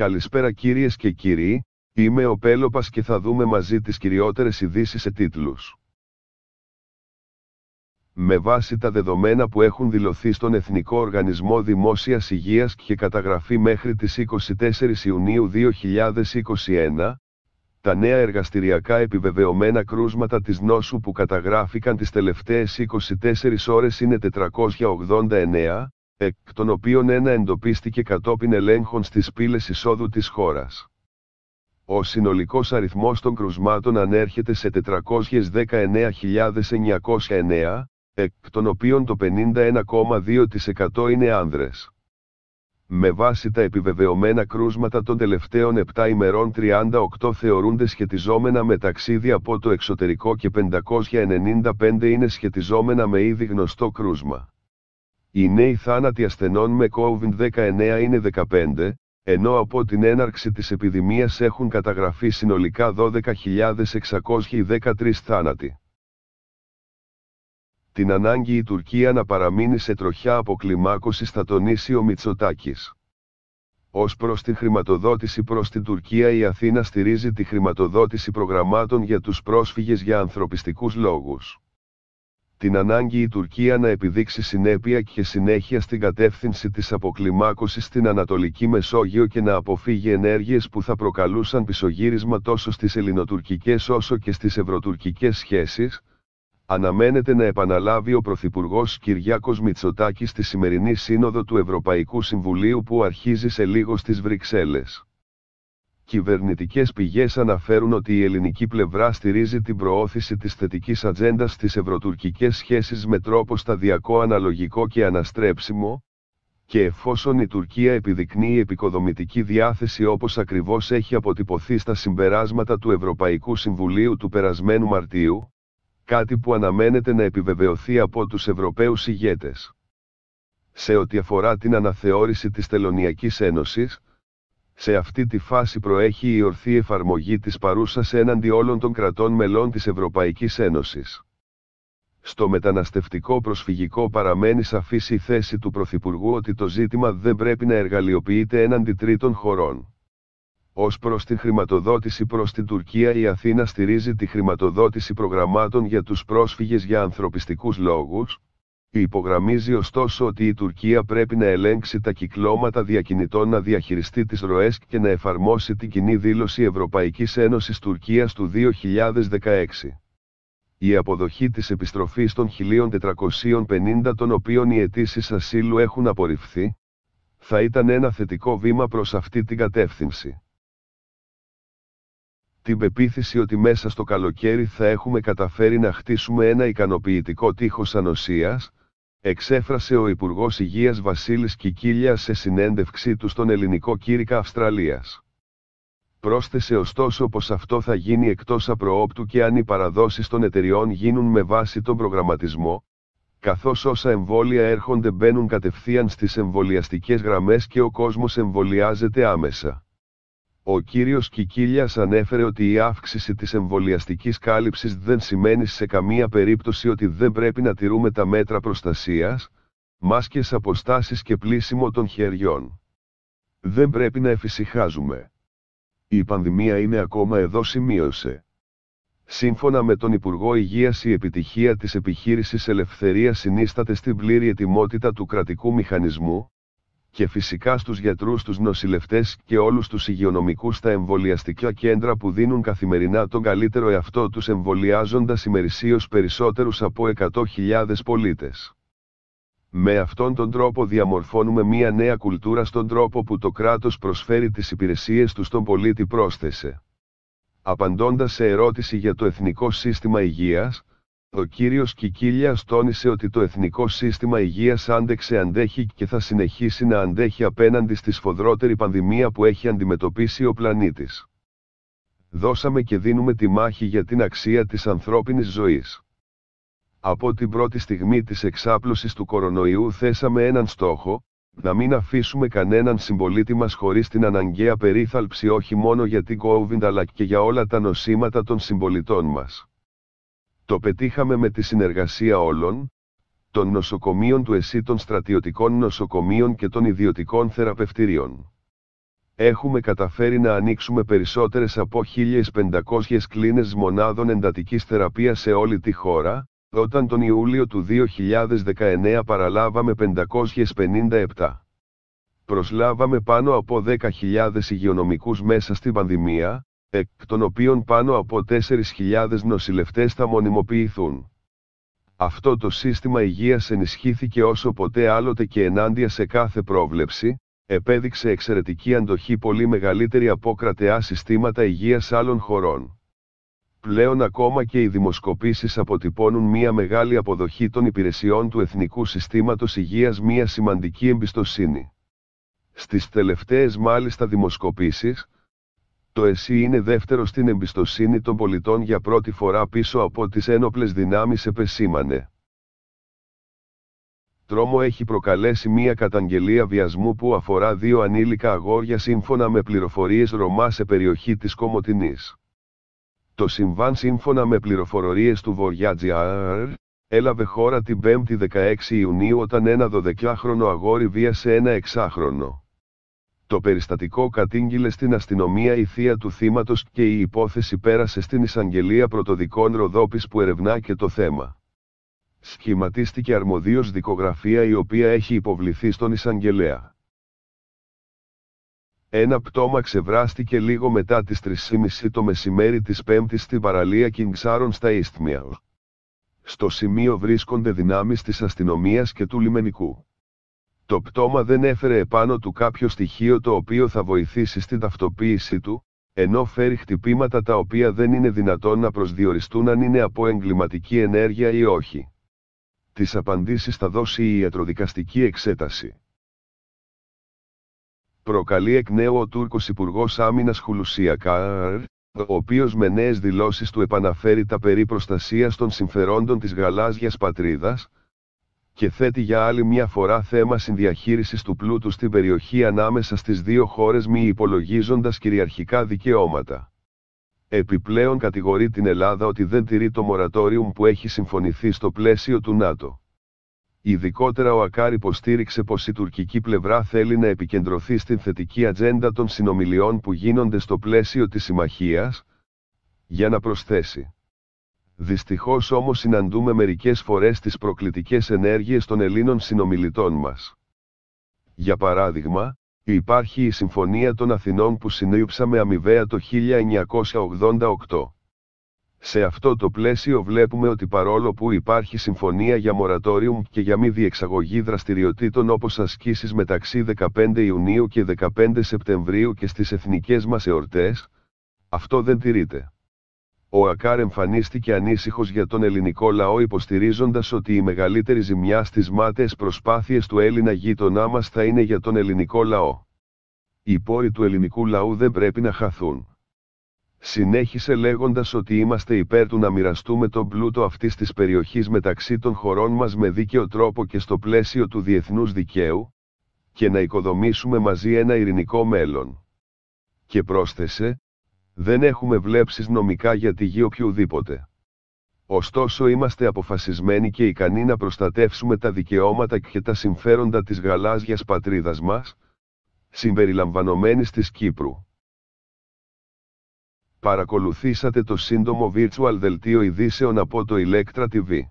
Καλησπέρα κυρίες και κύριοι, είμαι ο Πέλοπας και θα δούμε μαζί τις κυριότερες ειδήσεις σε τίτλους. Με βάση τα δεδομένα που έχουν δηλωθεί στον Εθνικό Οργανισμό Δημόσιας Υγείας και καταγραφεί μέχρι τις 24 Ιουνίου 2021, τα νέα εργαστηριακά επιβεβαιωμένα κρούσματα της νόσου που καταγράφηκαν τις τελευταίες 24 ώρες είναι 489, εκ των οποίων ένα εντοπίστηκε κατόπιν ελέγχων στις πύλες εισόδου της χώρας. Ο συνολικός αριθμός των κρουσμάτων ανέρχεται σε 419.909, εκ των οποίων το 51,2% είναι άνδρες. Με βάση τα επιβεβαιωμένα κρούσματα των τελευταίων 7 ημερών 38 θεωρούνται σχετιζόμενα με ταξίδι από το εξωτερικό και 595 είναι σχετιζόμενα με ήδη γνωστό κρούσμα. Οι νέοι θάνατοι ασθενών με COVID-19 είναι 15, ενώ από την έναρξη της επιδημίας έχουν καταγραφεί συνολικά 12.613 θάνατοι. Την ανάγκη η Τουρκία να παραμείνει σε τροχιά αποκλιμάκωση θα τονίσει ο Μητσοτάκης. Ως προς τη χρηματοδότηση προς την Τουρκία η Αθήνα στηρίζει τη χρηματοδότηση προγραμμάτων για τους πρόσφυγες για ανθρωπιστικούς λόγους την ανάγκη η Τουρκία να επιδείξει συνέπεια και συνέχεια στην κατεύθυνση της αποκλιμάκωσης στην Ανατολική Μεσόγειο και να αποφύγει ενέργειες που θα προκαλούσαν πισωγύρισμα τόσο στις ελληνοτουρκικές όσο και στις ευρωτουρκικές σχέσεις, αναμένεται να επαναλάβει ο Πρωθυπουργός Κυριάκος Μητσοτάκης στη σημερινή σύνοδο του Ευρωπαϊκού Συμβουλίου που αρχίζει σε λίγο στις Βρυξέλλες. Κυβερνητικές πηγές αναφέρουν ότι η ελληνική πλευρά στηρίζει την προώθηση της θετικής ατζέντας στις ευρωτουρκικές σχέσεις με τρόπο σταδιακό αναλογικό και αναστρέψιμο, και εφόσον η Τουρκία επιδεικνύει επικοδομητική διάθεση όπως ακριβώς έχει αποτυπωθεί στα συμπεράσματα του Ευρωπαϊκού Συμβουλίου του περασμένου Μαρτίου, κάτι που αναμένεται να επιβεβαιωθεί από τους Ευρωπαίους ηγέτες. Σε ό,τι αφορά την αναθεώρηση της Τελωνιακής Ένωσης, σε αυτή τη φάση προέχει η ορθή εφαρμογή της παρούσας έναντι όλων των κρατών μελών της Ευρωπαϊκής Ένωσης. Στο μεταναστευτικό προσφυγικό παραμένει σαφής η θέση του Πρωθυπουργού ότι το ζήτημα δεν πρέπει να εργαλειοποιείται έναντι τρίτων χωρών. Ως προς τη χρηματοδότηση προς την Τουρκία, η Αθήνα στηρίζει τη χρηματοδότηση προγραμμάτων για τους πρόσφυγες για ανθρωπιστικούς λόγους. Υπογραμμίζει ωστόσο ότι η Τουρκία πρέπει να ελέγξει τα κυκλώματα διακινητών να διαχειριστεί τις ροές και να εφαρμόσει την κοινή δήλωση Ευρωπαϊκής Ένωσης Τουρκίας του 2016. Η αποδοχή της επιστροφής των 1450 των οποίων οι αιτήσεις ασύλου έχουν απορριφθεί, θα ήταν ένα θετικό βήμα προς αυτή την κατεύθυνση. Την πεποίθηση ότι μέσα στο καλοκαίρι θα έχουμε καταφέρει να χτίσουμε ένα ικανοποιητικό τείχος ανοσίας, εξέφρασε ο Υπουργός Υγείας Βασίλης Κικίλια σε συνέντευξή του στον ελληνικό κήρυκα Αυστραλίας. Πρόσθεσε ωστόσο πως αυτό θα γίνει εκτός απροόπτου και αν οι παραδόσεις των εταιριών γίνουν με βάση τον προγραμματισμό, καθώς όσα εμβόλια έρχονται μπαίνουν κατευθείαν στις εμβολιαστικές γραμμές και ο κόσμος εμβολιάζεται άμεσα. Ο κύριος Κικίλιας ανέφερε ότι η αύξηση της εμβολιαστικής κάλυψης δεν σημαίνει σε καμία περίπτωση ότι δεν πρέπει να τηρούμε τα μέτρα προστασίας, μάσκες αποστάσεις και πλήσιμο των χεριών. Δεν πρέπει να εφησυχάζουμε. Η πανδημία είναι ακόμα εδώ σημείωσε. Σύμφωνα με τον Υπουργό Υγείας η επιτυχία της επιχείρησης ελευθερίας συνίσταται στην πλήρη ετοιμότητα του κρατικού μηχανισμού, και φυσικά στους γιατρούς, τους νοσηλευτές και όλους τους υγειονομικούς στα εμβολιαστικά κέντρα που δίνουν καθημερινά τον καλύτερο εαυτό τους εμβολιάζοντας ημερησίως περισσότερους από 100.000 πολίτες. Με αυτόν τον τρόπο διαμορφώνουμε μία νέα κουλτούρα στον τρόπο που το κράτος προσφέρει τις υπηρεσίες του στον πολίτη πρόσθεσε. Απαντώντας σε ερώτηση για το Εθνικό Σύστημα Υγείας, ο κύριος Κικίλιας τόνισε ότι το Εθνικό Σύστημα Υγείας άντεξε αντέχει και θα συνεχίσει να αντέχει απέναντι στη σφοδρότερη πανδημία που έχει αντιμετωπίσει ο πλανήτης. Δώσαμε και δίνουμε τη μάχη για την αξία της ανθρώπινης ζωής. Από την πρώτη στιγμή της εξάπλωσης του κορονοϊού θέσαμε έναν στόχο, να μην αφήσουμε κανέναν συμπολίτη μας χωρίς την αναγκαία περίθαλψη όχι μόνο για την COVID αλλά και για όλα τα νοσήματα των συμπολιτών μας. Το πετύχαμε με τη συνεργασία όλων, των νοσοκομείων του ΕΣΥ των στρατιωτικών νοσοκομείων και των ιδιωτικών θεραπευτηρίων. Έχουμε καταφέρει να ανοίξουμε περισσότερες από 1.500 κλίνες μονάδων εντατικής θεραπείας σε όλη τη χώρα, όταν τον Ιούλιο του 2019 παραλάβαμε 557. Προσλάβαμε πάνω από 10.000 υγειονομικούς μέσα στην πανδημία, εκ των οποίων πάνω από 4.000 νοσηλευτές θα μονιμοποιηθούν. Αυτό το σύστημα υγείας ενισχύθηκε όσο ποτέ άλλοτε και ενάντια σε κάθε πρόβλεψη, επέδειξε εξαιρετική αντοχή πολύ μεγαλύτερη από κρατεά συστήματα υγείας άλλων χωρών. Πλέον ακόμα και οι δημοσκοπήσεις αποτυπώνουν μια μεγάλη αποδοχή των υπηρεσιών του Εθνικού Συστήματος Υγείας μια σημαντική εμπιστοσύνη. Στις τελευταίες μάλιστα δημοσκοπήσεις, το ΕΣΥ είναι δεύτερο στην εμπιστοσύνη των πολιτών για πρώτη φορά πίσω από τις ένοπλες δυνάμεις επεσήμανε. Τρόμο έχει προκαλέσει μία καταγγελία βιασμού που αφορά δύο ανήλικα αγόρια σύμφωνα με πληροφορίες Ρωμά σε περιοχή της Κομωτινής. Το συμβάν σύμφωνα με πληροφορίες του Τζιάρ, έλαβε χώρα την 5η 16 Ιουνίου όταν ένα 12χρονο αγόρι βίασε ένα ένα 6χρονο το περιστατικό κατήγγειλε στην αστυνομία η θεία του θύματος και η υπόθεση πέρασε στην εισαγγελία πρωτοδικών ροδόπης που ερευνά και το θέμα. Σχηματίστηκε αρμοδίως δικογραφία η οποία έχει υποβληθεί στον εισαγγελέα. Ένα πτώμα ξεβράστηκε λίγο μετά τις 3.30 το μεσημέρι της η στην παραλία Κινγκσάρων στα Ίστμια. Στο σημείο βρίσκονται δυνάμεις της αστυνομίας και του λιμενικού. Το πτώμα δεν έφερε επάνω του κάποιο στοιχείο το οποίο θα βοηθήσει στην ταυτοποίησή του, ενώ φέρει χτυπήματα τα οποία δεν είναι δυνατόν να προσδιοριστούν αν είναι από εγκληματική ενέργεια ή όχι. Τις απαντήσεις θα δώσει η ιατροδικαστική εξέταση. Προκαλεί εκ νέου ο Τούρκος Υπουργός Άμυνας Χουλουσιακάρ, ο οποίος με νέες δηλώσεις του επαναφέρει τα περί των συμφερόντων της γαλάζιας πατρίδας, και θέτει για άλλη μια φορά θέμα συνδιαχείρισης του πλούτου στην περιοχή ανάμεσα στις δύο χώρες μη υπολογίζοντας κυριαρχικά δικαιώματα. Επιπλέον κατηγορεί την Ελλάδα ότι δεν τηρεί το μορατόριουμ που έχει συμφωνηθεί στο πλαίσιο του ΝΑΤΟ. Ειδικότερα ο Ακάρ υποστήριξε πως η τουρκική πλευρά θέλει να επικεντρωθεί στην θετική ατζέντα των συνομιλιών που γίνονται στο πλαίσιο της συμμαχίας, για να προσθέσει. Δυστυχώς όμως συναντούμε μερικές φορές τις προκλητικές ενέργειες των Ελλήνων συνομιλητών μας. Για παράδειγμα, υπάρχει η Συμφωνία των Αθηνών που συνήψαμε αμοιβαία το 1988. Σε αυτό το πλαίσιο βλέπουμε ότι παρόλο που υπάρχει συμφωνία για μορατόριουμ και για μη διεξαγωγή δραστηριοτήτων όπως ασκήσεις μεταξύ 15 Ιουνίου και 15 Σεπτεμβρίου και στις εθνικές μας εορτές, αυτό δεν τηρείται ο Ακάρ εμφανίστηκε ανήσυχος για τον ελληνικό λαό υποστηρίζοντας ότι η μεγαλύτερη ζημιά στις μάταιες προσπάθειες του Έλληνα γείτονά μας θα είναι για τον ελληνικό λαό. Οι πόροι του ελληνικού λαού δεν πρέπει να χαθούν. Συνέχισε λέγοντας ότι είμαστε υπέρ του να μοιραστούμε τον πλούτο αυτής της περιοχής μεταξύ των χωρών μας με δίκαιο τρόπο και στο πλαίσιο του διεθνούς δικαίου, και να οικοδομήσουμε μαζί ένα ειρηνικό μέλλον. Και πρόσθεσε, δεν έχουμε βλέψεις νομικά για τη γη οποιοδήποτε. Ωστόσο είμαστε αποφασισμένοι και ικανοί να προστατεύσουμε τα δικαιώματα και τα συμφέροντα της γαλάζιας πατρίδας μας, συμπεριλαμβανομένης της Κύπρου. Παρακολουθήσατε το σύντομο virtual δελτίο ειδήσεων από το Electra TV.